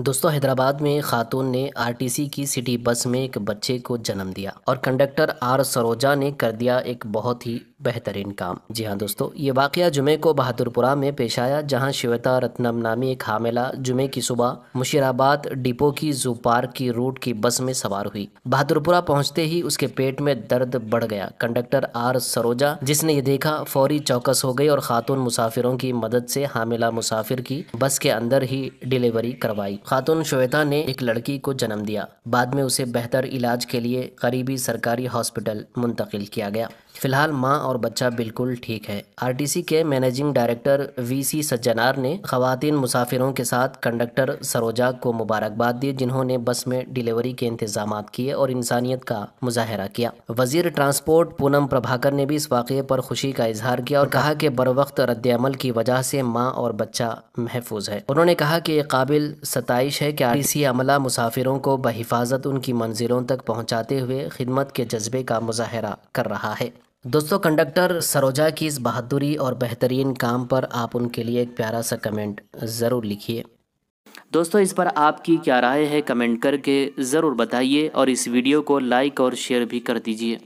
दोस्तों हैदराबाद में खातून ने आरटीसी की सिटी बस में एक बच्चे को जन्म दिया और कंडक्टर आर सरोजा ने कर दिया एक बहुत ही बेहतरीन काम जी हाँ दोस्तों ये वाक़ जुमे को बहादुरपुरा में पेश आया जहाँ श्वेता रत्नम नामी एक हामिला जुमे की सुबह मुशीराबाद डिपो की जू पार्क की रूट की बस में सवार हुई बहादुरपुरा पहुँचते ही उसके पेट में दर्द बढ़ गया कंडक्टर आर सरोजा जिसने ये देखा फौरी चौकस हो गई और खातून मुसाफिरों की मदद से हामिला मुसाफिर की बस के अंदर ही डिलीवरी करवाई खातून श्वेता ने एक लड़की को जन्म दिया बाद में उसे बेहतर इलाज के लिए करीबी सरकारी हॉस्पिटल मुंतकिल किया गया फिलहाल माँ और बच्चा बिल्कुल ठीक है आरटीसी के मैनेजिंग डायरेक्टर वीसी सज्जनार ने खातन मुसाफिरों के साथ कंडक्टर सरोजा को मुबारकबाद दी जिन्होंने बस में डिलीवरी के इंतजाम किए और इंसानियत का मुजाहरा किया वजीर ट्रांसपोर्ट पूनम प्रभाकर ने भी इस वाक़े पर खुशी का इजहार किया और कहा कि बर वक्त रद्दमल की वजह से माँ और बच्चा महफूज है उन्होंने कहा कि ये काबिल सतश है कि सी अमला मुसाफिरों को बहिफाजत उनकी मंजिलों तक पहुँचाते हुए खिदमत के जज्बे का मुजाहरा कर रहा है दोस्तों कंडक्टर सरोजा की इस बहादुरी और बेहतरीन काम पर आप उनके लिए एक प्यारा सा कमेंट ज़रूर लिखिए दोस्तों इस पर आपकी क्या राय है कमेंट करके ज़रूर बताइए और इस वीडियो को लाइक और शेयर भी कर दीजिए